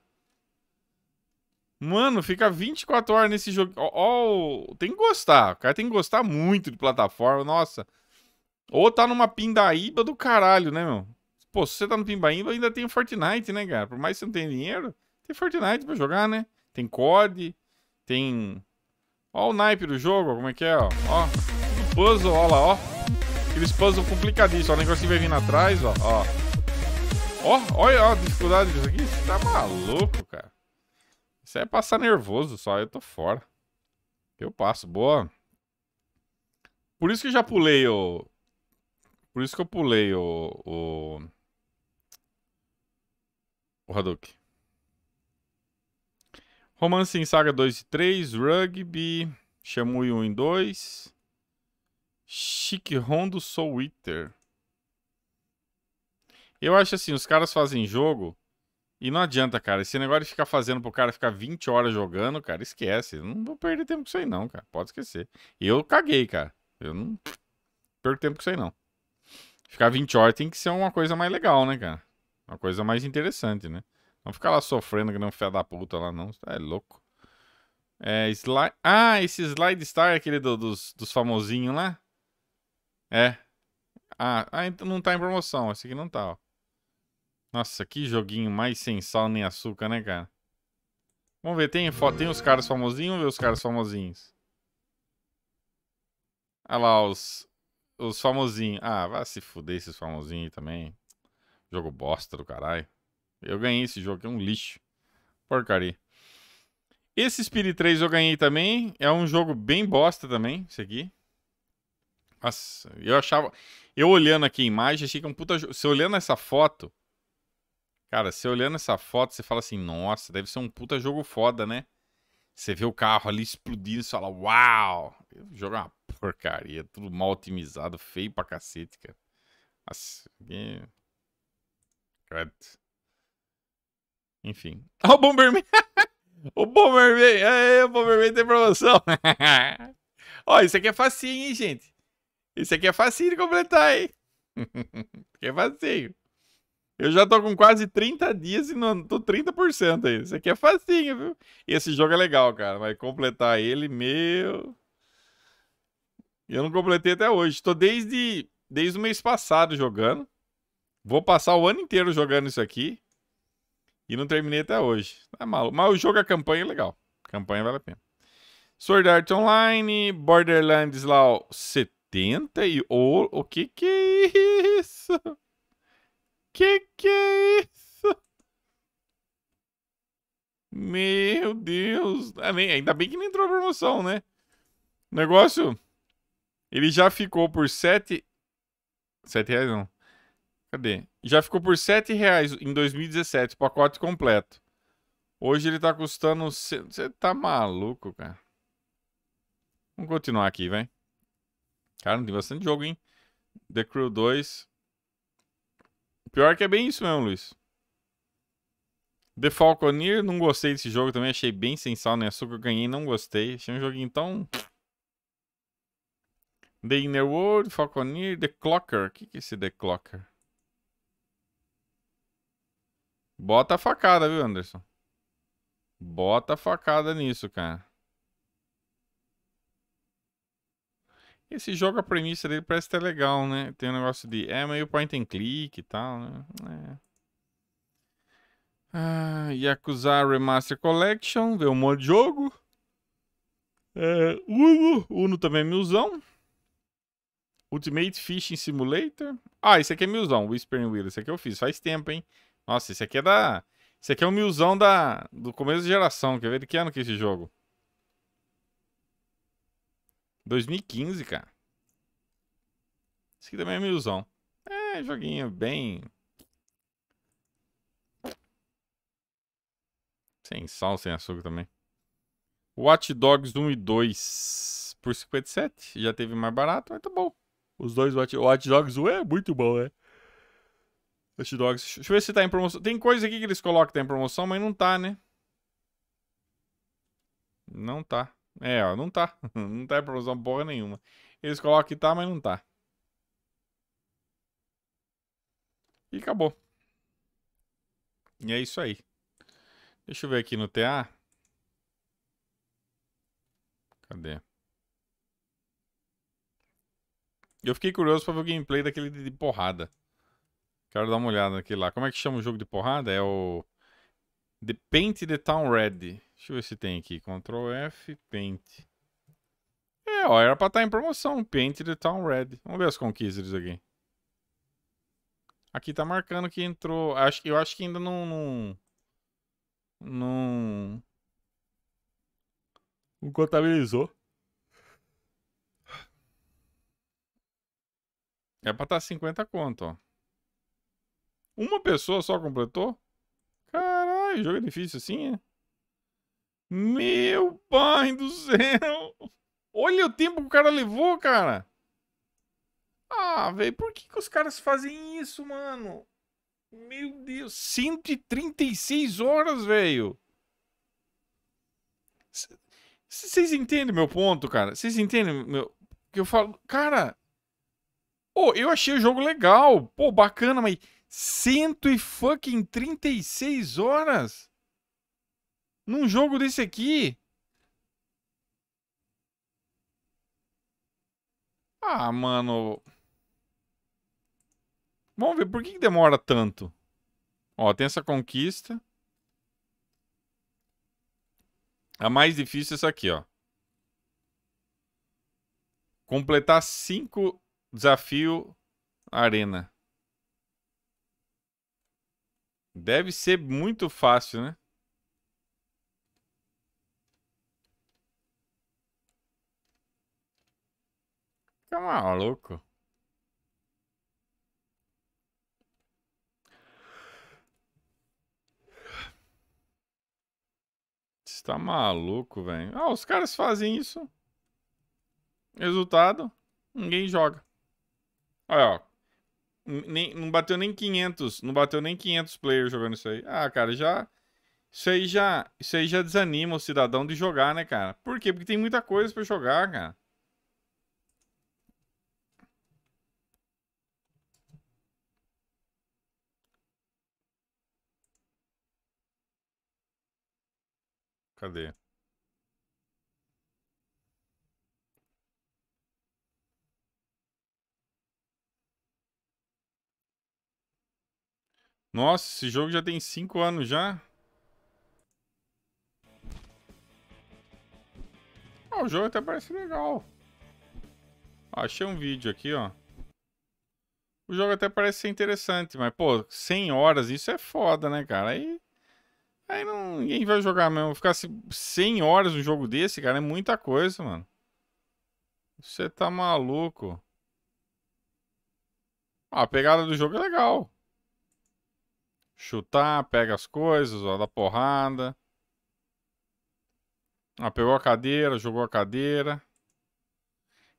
Mano, fica 24 horas nesse jogo. Ó, ó, tem que gostar. O cara tem que gostar muito de plataforma, nossa. Ou tá numa pindaíba do caralho, né, meu? Pô, se você tá no pindaíba, ainda tem Fortnite, né, cara? Por mais que você não tenha dinheiro, tem Fortnite pra jogar, né? Tem COD, tem... Ó o naipe do jogo, como é que é, ó. Ó, puzzle, ó lá, ó. Aqueles puzzles complicadíssimos, ó. O negocinho vai vindo atrás, ó, ó. Ó, ó, a dificuldade disso aqui. Você tá maluco, cara. Isso aí é passar nervoso só, eu tô fora. Eu passo, boa. Por isso que eu já pulei o... Por isso que eu pulei o... O, o Hadouken. Romance em Saga 2 e 3, Rugby, Shamui 1 e 2, Chique Rondo Soul Eater. Eu acho assim, os caras fazem jogo e não adianta, cara. Esse negócio de ficar fazendo pro cara ficar 20 horas jogando, cara, esquece. Não vou perder tempo com isso aí, não, cara. Pode esquecer. Eu caguei, cara. Eu não perco tempo com isso aí, não. Ficar 20 horas tem que ser uma coisa mais legal, né, cara? Uma coisa mais interessante, né? Não ficar lá sofrendo que não fé da puta lá, não. É louco. É, slide... Ah, esse Slide Star, aquele do, dos, dos famosinhos lá? É. Ah, ah, então não tá em promoção. Esse aqui não tá, ó. Nossa, que joguinho mais sem sal nem açúcar, né, cara? Vamos ver, tem foto, tem os caras famosinhos, vamos ver os caras famosinhos. Olha ah lá, os, os famosinhos. Ah, vai se fuder esses famosinhos também. Jogo bosta do caralho. Eu ganhei esse jogo, que é um lixo. Porcaria. Esse Spirit 3 eu ganhei também. É um jogo bem bosta também, esse aqui. Nossa, eu achava... Eu olhando aqui a imagem, achei que é um puta jogo. Se olhando essa foto, Cara, você olhando essa foto, você fala assim, nossa, deve ser um puta jogo foda, né? Você vê o carro ali explodindo, você fala, uau! jogo é uma porcaria, tudo mal otimizado, feio pra cacete, cara. Nossa, Enfim. Ah, o Bomberman! o Bomberman! Aê, é, é, o Bomberman tem promoção! Ó, isso aqui é facinho, hein, gente? Isso aqui é facinho de completar, hein? que é facinho. Eu já tô com quase 30 dias e não tô 30% aí. Isso aqui é facinho, viu? Esse jogo é legal, cara. Vai completar ele, meu. Eu não completei até hoje. Tô desde, desde o mês passado jogando. Vou passar o ano inteiro jogando isso aqui. E não terminei até hoje. É tá maluco. Mas o jogo, a campanha é legal. A campanha vale a pena. Sword Art Online, Borderlands lá, ó, 70 e... o o que que é isso? Que que é isso? Meu Deus. Ah, ainda bem que não entrou a promoção, né? O negócio... Ele já ficou por 7... 7 reais não. Cadê? Já ficou por 7 reais em 2017, pacote completo. Hoje ele tá custando... Você tá maluco, cara. Vamos continuar aqui, vai. Cara, tem bastante jogo, hein? The Crew 2 pior que é bem isso mesmo, Luiz. The Falconeer, não gostei desse jogo também, achei bem sem sal, que né? Açúcar ganhei, não gostei. Achei um joguinho tão... The Inner World, Falconeer, The Clocker. O que, que é esse The Clocker? Bota a facada, viu, Anderson? Bota a facada nisso, cara. Esse jogo, a premissa dele parece até legal, né? Tem um negócio de. É meio point and click e tal, né? É. Ah, Yakuza Remaster Collection, deu um monte de jogo. É, Uno, Uno também é milzão. Ultimate Fishing Simulator. Ah, esse aqui é milzão, Whispering Wheel. Esse aqui eu fiz faz tempo, hein? Nossa, esse aqui é da. Esse aqui é um milzão da... do começo da geração. Quer ver de que ano que é esse jogo? 2015, cara. Isso aqui também é uma ilusão. É, joguinho bem... Sem sal, sem açúcar também. Watch Dogs 1 e 2 por 57. Já teve mais barato, mas tá bom. Os dois Watch, Watch Dogs 1 é muito bom, né? Watch Dogs. Deixa eu ver se tá em promoção. Tem coisa aqui que eles colocam que tá em promoção, mas não tá, né? Não tá. É, ó, não tá. Não tá em promoção porra nenhuma. Eles colocam que tá, mas não tá. E acabou. E é isso aí. Deixa eu ver aqui no TA. Cadê? Eu fiquei curioso pra ver o gameplay daquele de porrada. Quero dar uma olhada naquele lá. Como é que chama o jogo de porrada? É o... The Paint the Town Red. Deixa eu ver se tem aqui. Ctrl F, Paint. É, ó, era pra estar tá em promoção. Paint the Town Red. Vamos ver as conquistas aqui. Aqui tá marcando que entrou. Acho, eu acho que ainda não. Não. Não, não contabilizou. É pra tá estar 50 conto, ó. Uma pessoa só completou? Caralho, jogo é difícil assim, é? Meu pai do céu! Olha o tempo que o cara levou, cara! Ah, velho, por que, que os caras fazem isso, mano? Meu Deus, 136 horas, velho! Vocês entendem meu ponto, cara? Vocês entendem meu... que eu falo? Cara, Oh, eu achei o jogo legal, pô, bacana, mas 136 horas? Num jogo desse aqui. Ah, mano. Vamos ver por que, que demora tanto. Ó, tem essa conquista. A mais difícil é essa aqui, ó. Completar cinco desafio arena. Deve ser muito fácil, né? Tá maluco? Você tá maluco, velho? Ah, os caras fazem isso. Resultado, ninguém joga. Olha, ó. Nem, não bateu nem 500, não bateu nem 500 players jogando isso aí. Ah, cara, já isso aí já, isso aí já desanima o cidadão de jogar, né, cara? Por quê? Porque tem muita coisa para jogar, cara. Cadê? Nossa, esse jogo já tem 5 anos já? Ah, o jogo até parece legal. achei um vídeo aqui, ó. O jogo até parece ser interessante, mas, pô, 100 horas, isso é foda, né, cara? Aí Aí não, ninguém vai jogar mesmo. Ficar 100 horas no jogo desse, cara, é muita coisa, mano. Você tá maluco. Ah, a pegada do jogo é legal. Chutar, pega as coisas, ó, dá porrada. Ah, pegou a cadeira, jogou a cadeira.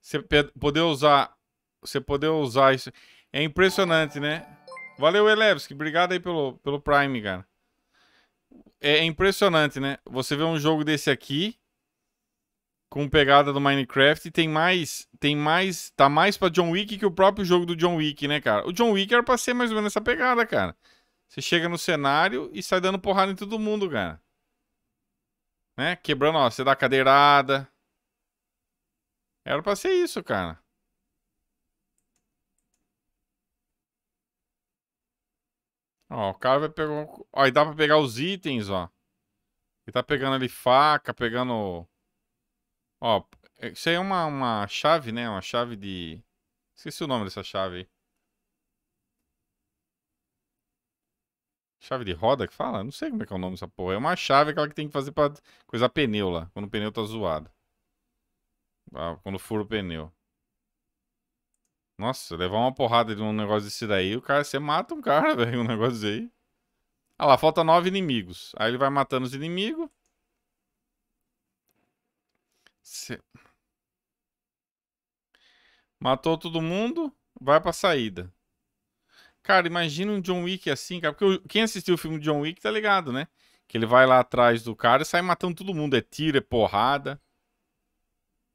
Você poder usar... Você poder usar isso... É impressionante, né? Valeu, Elevski. Obrigado aí pelo, pelo Prime, cara. É, é impressionante, né? Você vê um jogo desse aqui com pegada do Minecraft e tem mais, tem mais, tá mais para John Wick que o próprio jogo do John Wick, né, cara? O John Wick era para ser mais ou menos essa pegada, cara. Você chega no cenário e sai dando porrada em todo mundo, cara. Né? Quebrando, ó, você dá cadeirada. Era pra ser isso, cara. Ó, o cara vai pegar. Aí dá pra pegar os itens, ó. Ele tá pegando ali faca, pegando. Ó, isso aí é uma, uma chave, né? Uma chave de. Esqueci o nome dessa chave aí. Chave de roda que fala? Não sei como é que é o nome dessa porra. É uma chave aquela que tem que fazer pra coisar pneu lá. Quando o pneu tá zoado. Ah, quando fura o pneu. Nossa, levar uma porrada de um negócio desse daí, o cara, você mata um cara, velho, um negócio desse aí. Ah lá, falta nove inimigos. Aí ele vai matando os inimigos. Cê... Matou todo mundo, vai pra saída. Cara, imagina um John Wick assim, cara. Porque quem assistiu o filme John Wick tá ligado, né? Que ele vai lá atrás do cara e sai matando todo mundo. É tiro, é porrada.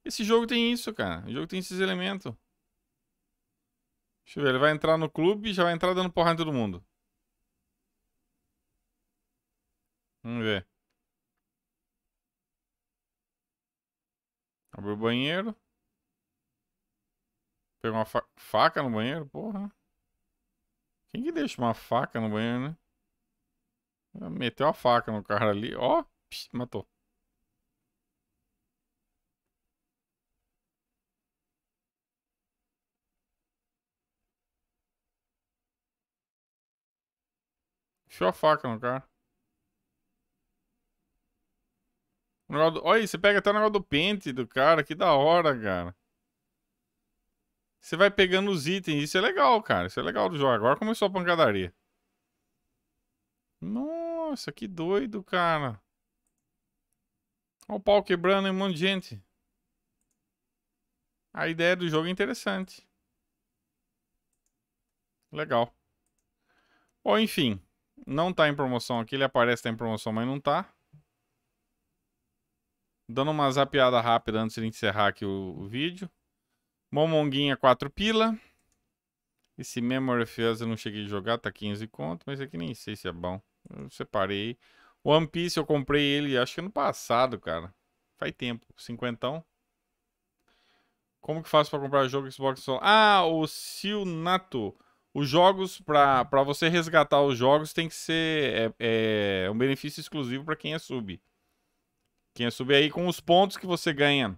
Esse jogo tem isso, cara. O jogo tem esses elementos. Deixa eu ver, ele vai entrar no clube e já vai entrar dando porrada em todo mundo. Vamos ver. Abriu o banheiro. Pega uma fa faca no banheiro, porra. Quem que deixa uma faca no banheiro, né? Meteu a faca no cara ali, ó, psh, matou. Enfiou a faca no cara. Do... Olha aí, você pega até o negócio do pente do cara, que da hora, cara. Você vai pegando os itens, isso é legal, cara. Isso é legal do jogo. Agora começou a pancadaria. Nossa, que doido, cara. Olha o pau quebrando em um monte de gente. A ideia do jogo é interessante. Legal. Bom, enfim. Não tá em promoção aqui, ele aparece tá em promoção, mas não tá. Dando uma zapiada rápida antes de encerrar aqui o, o vídeo. Momonguinha 4 pila. Esse Memory of Us eu não cheguei a jogar, tá 15 conto, mas aqui é nem sei se é bom. Eu separei. One Piece eu comprei ele, acho que ano passado, cara. Faz tempo, cinquentão. Como que faço para comprar jogo Xbox One? Ah, o Silnato os jogos, para você resgatar os jogos, tem que ser é, é um benefício exclusivo para quem é sub. Quem é sub é aí com os pontos que você ganha.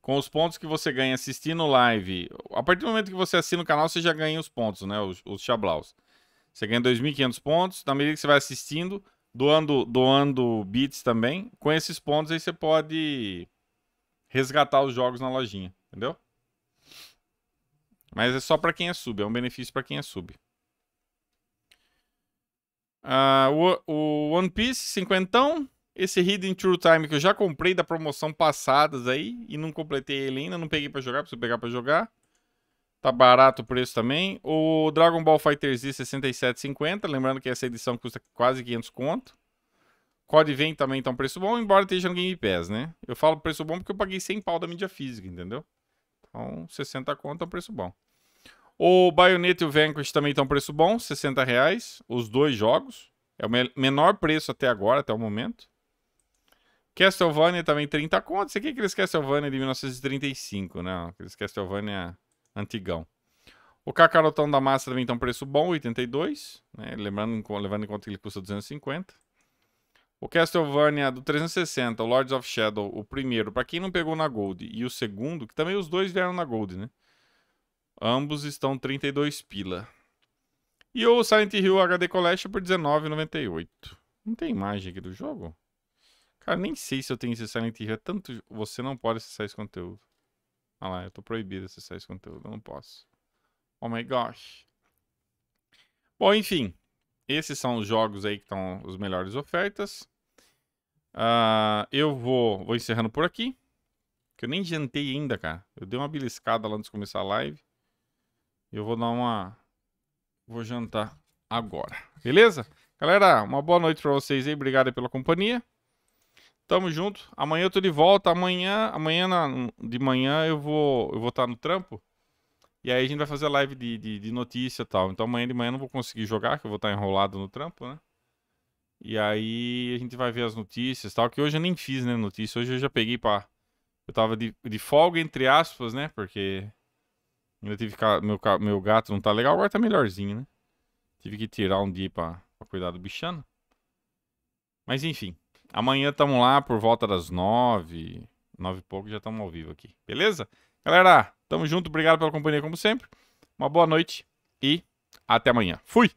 Com os pontos que você ganha assistindo live. A partir do momento que você assina o canal, você já ganha os pontos, né? Os, os chablaus. Você ganha 2.500 pontos. Na medida que você vai assistindo, doando, doando bits também. Com esses pontos aí você pode resgatar os jogos na lojinha, entendeu? Mas é só para quem é sub, é um benefício para quem é sub. Uh, o, o, One Piece, cinquentão. Esse Hidden True Time que eu já comprei da promoção passadas aí e não completei ele ainda, não peguei para jogar, preciso pegar para jogar. Tá barato o preço também. O Dragon Ball Z 67,50, lembrando que essa edição custa quase 500 conto. Code vem também tá um preço bom, embora esteja no Game Pass, né? Eu falo preço bom porque eu paguei 100 pau da mídia física, entendeu? Então, 60 conto é um preço bom. O Bayonetta e o Vanquish também estão preço bom, 60 reais, os dois jogos. É o menor preço até agora, até o momento. Castlevania também 30 conto. Isso aqui é aqueles Castlevania de 1935, né? Aqueles Castlevania antigão. O Cacarotão da Massa também estão tá um preço bom, 82. Né? Lembrando, levando em conta que ele custa 250. O Castlevania do 360, o Lords of Shadow, o primeiro, para quem não pegou na Gold, e o segundo, que também os dois vieram na Gold, né? Ambos estão 32 pila. E o Silent Hill HD Collection por 19,98. Não tem imagem aqui do jogo? Cara, nem sei se eu tenho esse Silent Hill. É tanto. Você não pode acessar esse conteúdo. Olha ah lá, eu tô proibido de acessar esse conteúdo. Eu não posso. Oh my gosh. Bom, enfim esses são os jogos aí que estão os melhores ofertas. Uh, eu vou, vou encerrando por aqui. Que eu nem jantei ainda, cara. Eu dei uma beliscada lá antes de começar a live. Eu vou dar uma. Vou jantar agora. Beleza? Galera, uma boa noite pra vocês aí. Obrigado pela companhia. Tamo junto. Amanhã eu tô de volta. Amanhã, amanhã na, de manhã eu vou, eu vou estar tá no trampo. E aí a gente vai fazer live de, de, de notícia e tal. Então amanhã de manhã eu não vou conseguir jogar, que eu vou estar enrolado no trampo, né? E aí a gente vai ver as notícias e tal, que hoje eu nem fiz, né, notícia. Hoje eu já peguei pra... Eu tava de, de folga, entre aspas, né? Porque ainda tive que... Meu, meu gato não tá legal, agora tá melhorzinho, né? Tive que tirar um dia pra, pra cuidar do bichano. Mas enfim, amanhã tamo lá por volta das nove, nove e pouco já tamo ao vivo aqui, beleza? Galera, Tamo junto, obrigado pela companhia como sempre. Uma boa noite e até amanhã. Fui!